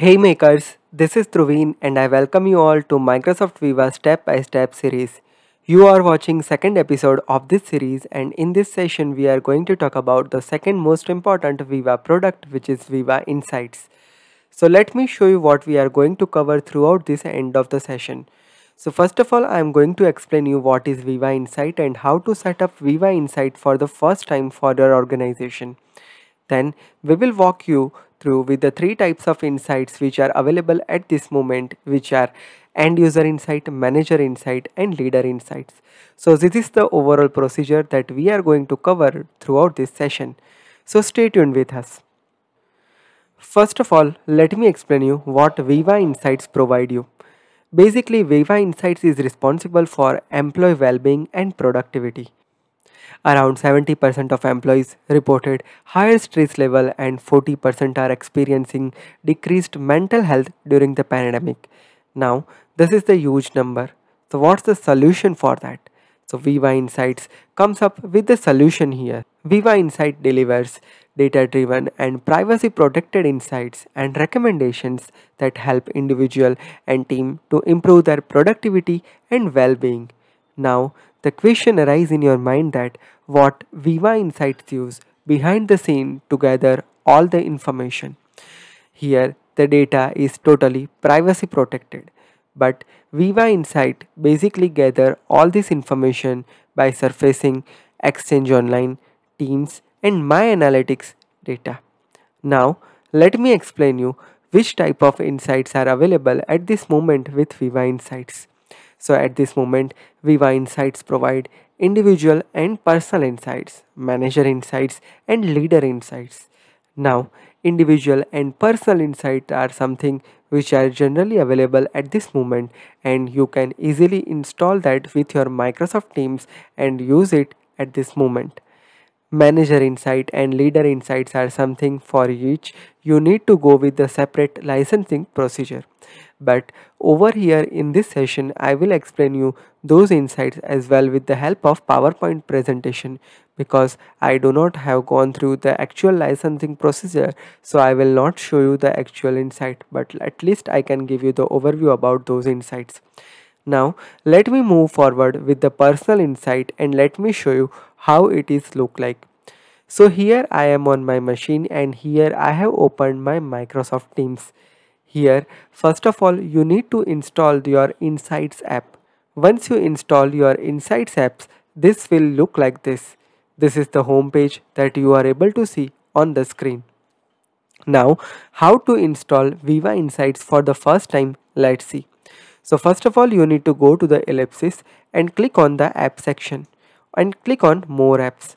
Hey makers, this is Truveen and I welcome you all to Microsoft Viva step by step series. You are watching second episode of this series and in this session we are going to talk about the second most important Viva product which is Viva Insights. So let me show you what we are going to cover throughout this end of the session. So first of all I am going to explain you what is Viva Insight and how to set up Viva Insight for the first time for your organization. Then we will walk you through with the three types of insights which are available at this moment which are end user insight, manager insight and leader insights. So this is the overall procedure that we are going to cover throughout this session. So stay tuned with us. First of all, let me explain you what Viva Insights provide you. Basically, Viva Insights is responsible for employee well-being and productivity. Around 70% of employees reported higher stress level and 40% are experiencing decreased mental health during the pandemic. Now, this is the huge number. So what's the solution for that? So Viva Insights comes up with the solution here. Viva Insight delivers data-driven and privacy-protected insights and recommendations that help individual and team to improve their productivity and well-being. Now, the question arises in your mind that what Viva Insights use behind the scene to gather all the information. Here, the data is totally privacy protected, but Viva Insight basically gather all this information by surfacing Exchange Online, Teams and My Analytics data. Now, let me explain you which type of insights are available at this moment with Viva Insights. So at this moment, Viva Insights provide individual and personal insights, manager insights and leader insights. Now, individual and personal insights are something which are generally available at this moment and you can easily install that with your Microsoft Teams and use it at this moment. Manager insight and leader insights are something for each you need to go with the separate licensing procedure but over here in this session I will explain you those insights as well with the help of PowerPoint presentation because I do not have gone through the actual licensing procedure so I will not show you the actual insight but at least I can give you the overview about those insights. Now let me move forward with the personal insight and let me show you how it is look like. So here I am on my machine and here I have opened my Microsoft Teams. Here, first of all, you need to install your Insights app. Once you install your Insights apps, this will look like this. This is the home page that you are able to see on the screen. Now, how to install Viva Insights for the first time, let's see. So first of all, you need to go to the ellipsis and click on the app section and click on more apps.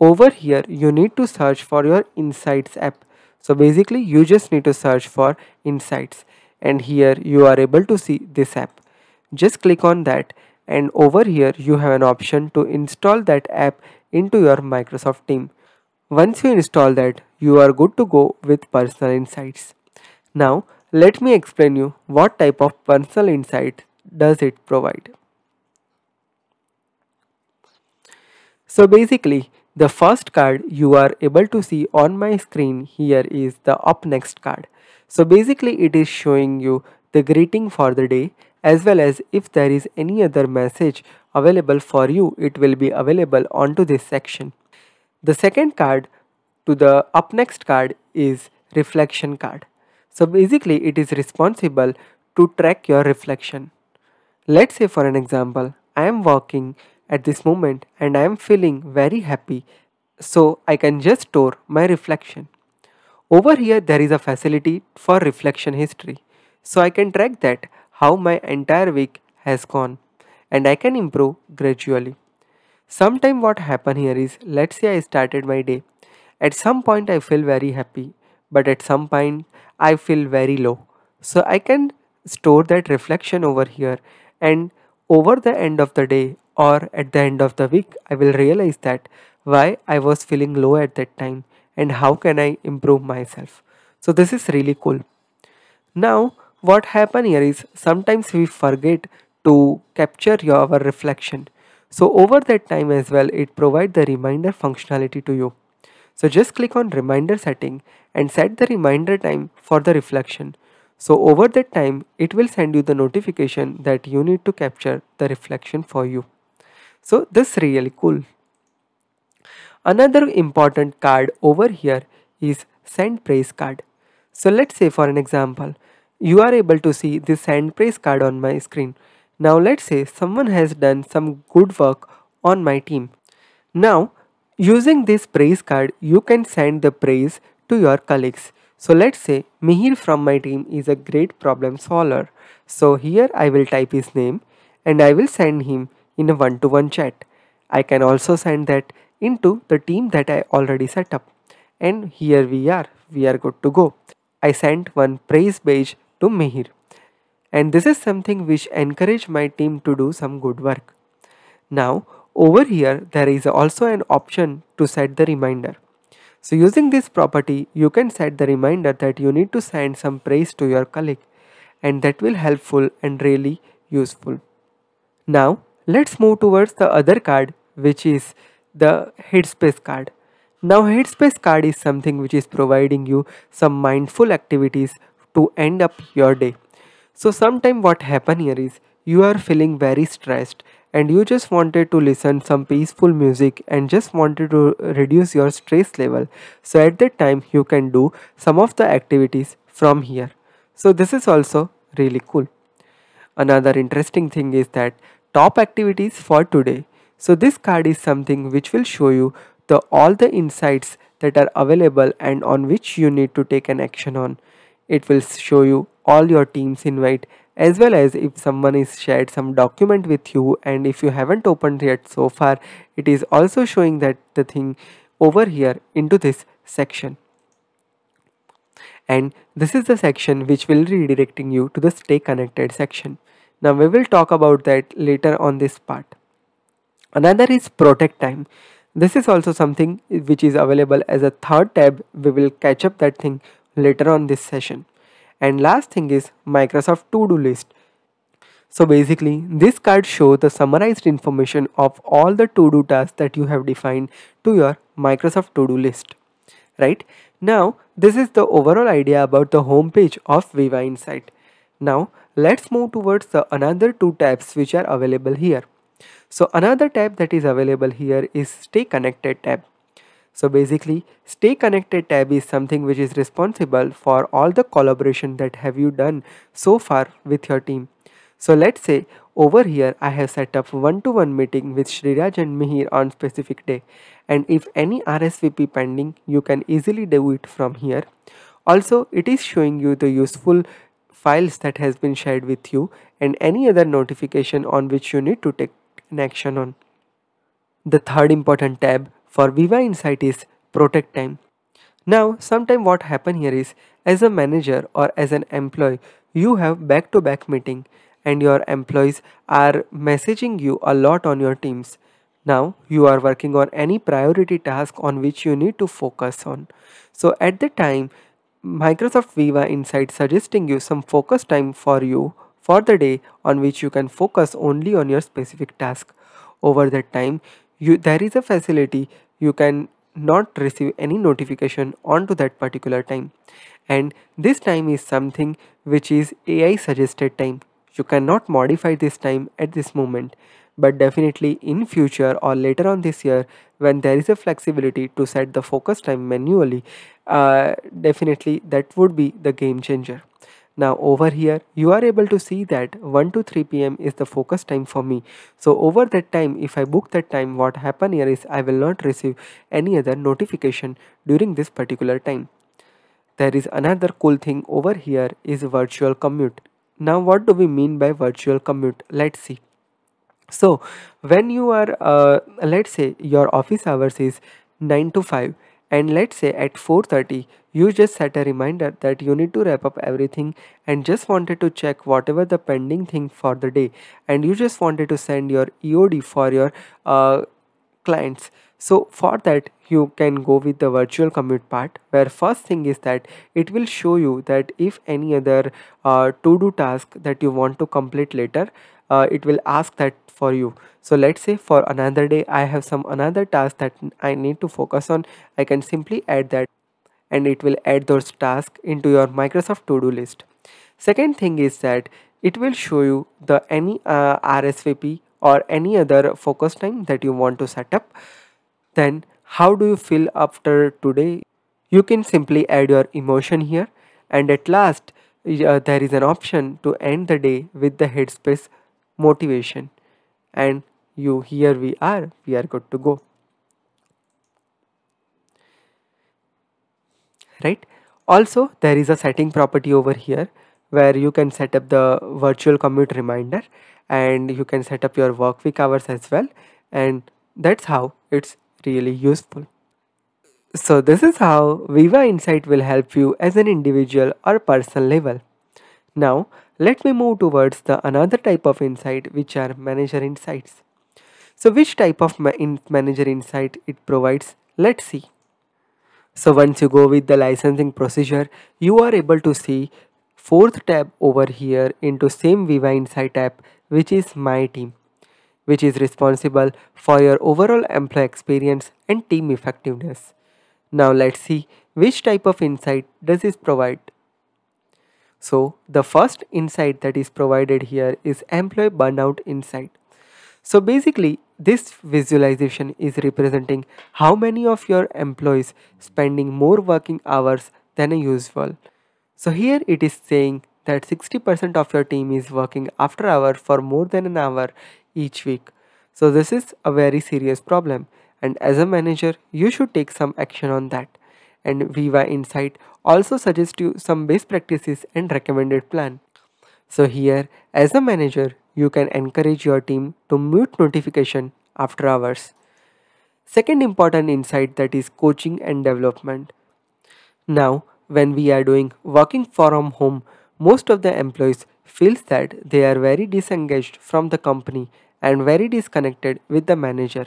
Over here, you need to search for your Insights app. So basically you just need to search for insights and here you are able to see this app. Just click on that and over here you have an option to install that app into your Microsoft team. Once you install that you are good to go with personal insights. Now let me explain you what type of personal insight does it provide. So basically the first card you are able to see on my screen here is the up next card. So basically it is showing you the greeting for the day as well as if there is any other message available for you it will be available onto this section. The second card to the up next card is reflection card. So basically it is responsible to track your reflection. Let's say for an example I am walking at this moment and I am feeling very happy so I can just store my reflection. Over here there is a facility for reflection history so I can track that how my entire week has gone and I can improve gradually. Sometime what happened here is let's say I started my day. At some point I feel very happy but at some point I feel very low. So I can store that reflection over here and over the end of the day or at the end of the week I will realize that why I was feeling low at that time and how can I improve myself. So this is really cool. Now what happen here is sometimes we forget to capture your reflection. So over that time as well it provide the reminder functionality to you. So just click on reminder setting and set the reminder time for the reflection. So over that time, it will send you the notification that you need to capture the reflection for you so this really cool another important card over here is send praise card so let's say for an example you are able to see this send praise card on my screen now let's say someone has done some good work on my team now using this praise card you can send the praise to your colleagues so let's say Mihir from my team is a great problem solver. So here I will type his name and I will send him in a one-to-one chat. I can also send that into the team that I already set up. And here we are, we are good to go. I sent one praise page to Mihir. And this is something which encourage my team to do some good work. Now over here there is also an option to set the reminder. So using this property you can set the reminder that you need to send some praise to your colleague and that will helpful and really useful. Now let's move towards the other card which is the headspace card now headspace card is something which is providing you some mindful activities to end up your day so sometime what happen here is you are feeling very stressed and you just wanted to listen some peaceful music and just wanted to reduce your stress level so at that time you can do some of the activities from here so this is also really cool another interesting thing is that top activities for today. So this card is something which will show you the all the insights that are available and on which you need to take an action on. It will show you all your team's invite as well as if someone is shared some document with you and if you haven't opened yet so far it is also showing that the thing over here into this section and this is the section which will redirecting you to the stay connected section now we will talk about that later on this part. Another is protect time. This is also something which is available as a third tab. We will catch up that thing later on this session. And last thing is Microsoft to-do list. So basically, this card shows the summarized information of all the to-do tasks that you have defined to your Microsoft to-do list. Right? Now, this is the overall idea about the homepage of Viva Insight. Now, Let's move towards the another two tabs which are available here. So another tab that is available here is stay connected tab. So basically stay connected tab is something which is responsible for all the collaboration that have you done so far with your team. So let's say over here I have set up one-to-one -one meeting with Sriraj and Mihir on specific day and if any RSVP pending you can easily do it from here. Also it is showing you the useful files that has been shared with you and any other notification on which you need to take an action on. The third important tab for Viva Insight is protect time. Now sometime what happen here is as a manager or as an employee you have back to back meeting and your employees are messaging you a lot on your teams. Now you are working on any priority task on which you need to focus on. So at the time Microsoft Viva Insight suggesting you some focus time for you for the day on which you can focus only on your specific task. Over that time, you, there is a facility you can not receive any notification onto that particular time. And this time is something which is AI suggested time you cannot modify this time at this moment but definitely in future or later on this year when there is a flexibility to set the focus time manually uh, definitely that would be the game changer now over here you are able to see that 1 to 3 pm is the focus time for me so over that time if i book that time what happen here is i will not receive any other notification during this particular time there is another cool thing over here is virtual commute now what do we mean by virtual commute let's see so when you are uh, let's say your office hours is 9 to 5 and let's say at 4.30 you just set a reminder that you need to wrap up everything and just wanted to check whatever the pending thing for the day and you just wanted to send your eod for your uh, clients so for that you can go with the virtual commute part where first thing is that it will show you that if any other uh, to do task that you want to complete later uh, it will ask that for you so let's say for another day i have some another task that i need to focus on i can simply add that and it will add those tasks into your microsoft to-do list second thing is that it will show you the any uh, rsvp or any other focus time that you want to set up then how do you feel after today? You can simply add your emotion here and at last uh, there is an option to end the day with the headspace motivation and you here we are we are good to go right also there is a setting property over here where you can set up the virtual commute reminder and you can set up your work week hours as well and that's how it's really useful. So this is how Viva Insight will help you as an individual or personal level. Now let me move towards the another type of insight which are manager insights. So which type of ma in manager insight it provides let's see. So once you go with the licensing procedure you are able to see fourth tab over here into same Viva Insight tab which is my team which is responsible for your overall employee experience and team effectiveness. Now let's see which type of insight does this provide. So the first insight that is provided here is employee burnout insight. So basically this visualization is representing how many of your employees spending more working hours than usual. So here it is saying that 60% of your team is working after hour for more than an hour each week. So this is a very serious problem and as a manager you should take some action on that. And Viva Insight also suggests you some best practices and recommended plan. So here as a manager you can encourage your team to mute notification after hours. Second important insight that is coaching and development. Now when we are doing working from home most of the employees feels that they are very disengaged from the company and very disconnected with the manager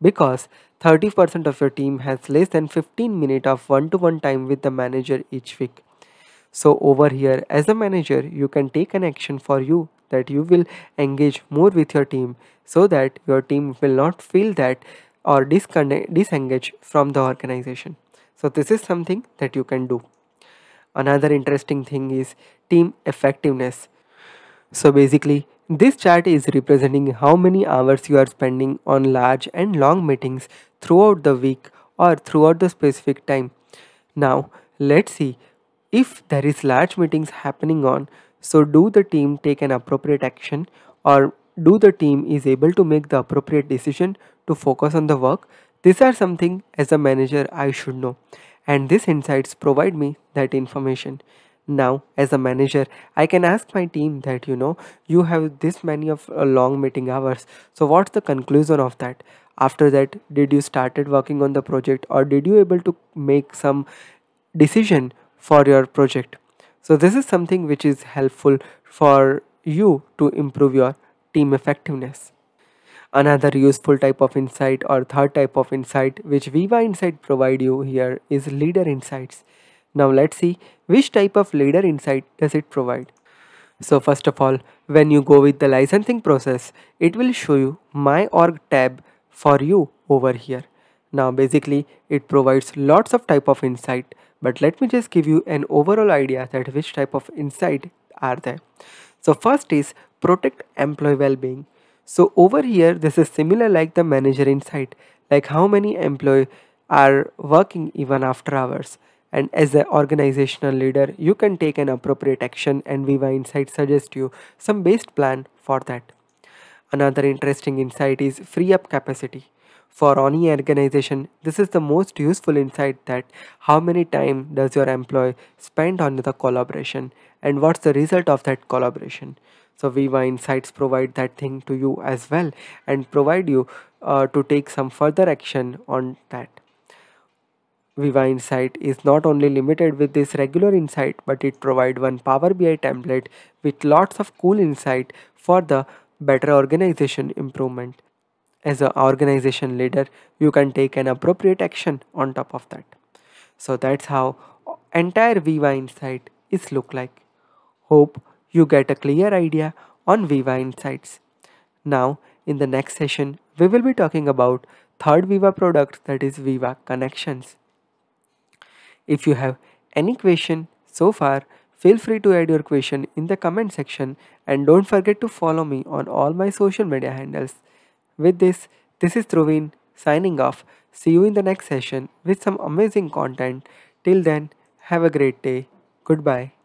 because 30% of your team has less than 15 minutes of one-to-one time with the manager each week. So over here as a manager you can take an action for you that you will engage more with your team so that your team will not feel that or disengage from the organization. So this is something that you can do another interesting thing is team effectiveness so basically this chart is representing how many hours you are spending on large and long meetings throughout the week or throughout the specific time. Now, let's see if there is large meetings happening on, so do the team take an appropriate action or do the team is able to make the appropriate decision to focus on the work? These are something as a manager I should know and these insights provide me that information. Now, as a manager, I can ask my team that you know you have this many of uh, long meeting hours. So, what's the conclusion of that? After that, did you started working on the project or did you able to make some decision for your project? So, this is something which is helpful for you to improve your team effectiveness. Another useful type of insight or third type of insight which Viva Insight provide you here is leader insights. Now let's see which type of leader insight does it provide. So first of all, when you go with the licensing process, it will show you my org tab for you over here. Now basically it provides lots of type of insight but let me just give you an overall idea that which type of insight are there. So first is protect employee well-being. So over here, this is similar like the manager insight, like how many employee are working even after hours. And as an organizational leader, you can take an appropriate action and Viva Insight suggests you some best plan for that. Another interesting insight is free up capacity. For any organization, this is the most useful insight that how many time does your employee spend on the collaboration and what's the result of that collaboration so viva insights provide that thing to you as well and provide you uh, to take some further action on that Viva Insight is not only limited with this regular insight, but it provide one Power BI template with lots of cool insight for the better organization improvement. As an organization leader, you can take an appropriate action on top of that. So that's how entire Viva Insight is look like. Hope you get a clear idea on Viva Insights. Now, in the next session, we will be talking about third Viva product that is Viva Connections. If you have any question so far, feel free to add your question in the comment section and don't forget to follow me on all my social media handles. With this, this is Troveen signing off. See you in the next session with some amazing content. Till then, have a great day. Goodbye.